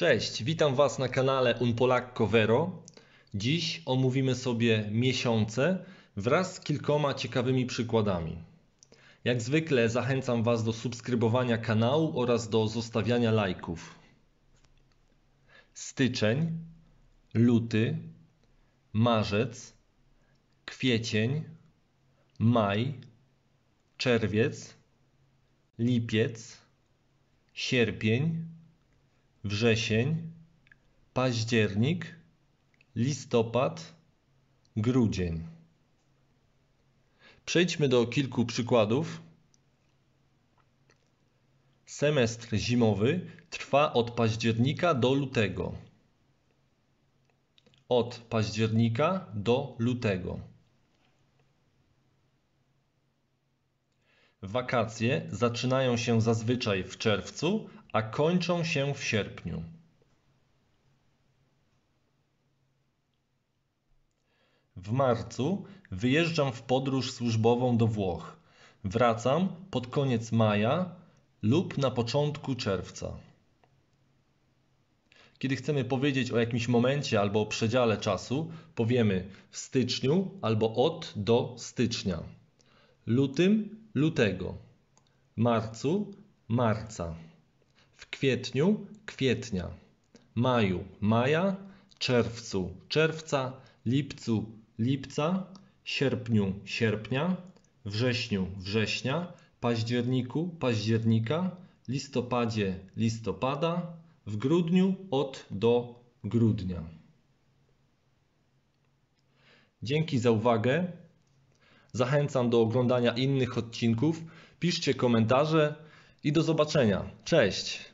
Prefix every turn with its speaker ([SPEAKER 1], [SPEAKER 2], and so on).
[SPEAKER 1] Cześć, witam Was na kanale Un Polacco Vero. Dziś omówimy sobie miesiące wraz z kilkoma ciekawymi przykładami. Jak zwykle zachęcam Was do subskrybowania kanału oraz do zostawiania lajków. Styczeń, luty, marzec, kwiecień, maj, czerwiec, lipiec, sierpień, wrzesień, październik, listopad, grudzień. Przejdźmy do kilku przykładów. Semestr zimowy trwa od października do lutego. Od października do lutego. Wakacje zaczynają się zazwyczaj w czerwcu, a kończą się w sierpniu. W marcu wyjeżdżam w podróż służbową do Włoch. Wracam pod koniec maja lub na początku czerwca. Kiedy chcemy powiedzieć o jakimś momencie albo o przedziale czasu, powiemy w styczniu albo od do stycznia. Lutym lutego, marcu marca w kwietniu kwietnia, maju maja, czerwcu czerwca, lipcu lipca, sierpniu sierpnia, wrześniu września, październiku października, listopadzie listopada, w grudniu od do grudnia. Dzięki za uwagę. Zachęcam do oglądania innych odcinków. Piszcie komentarze i do zobaczenia. Cześć!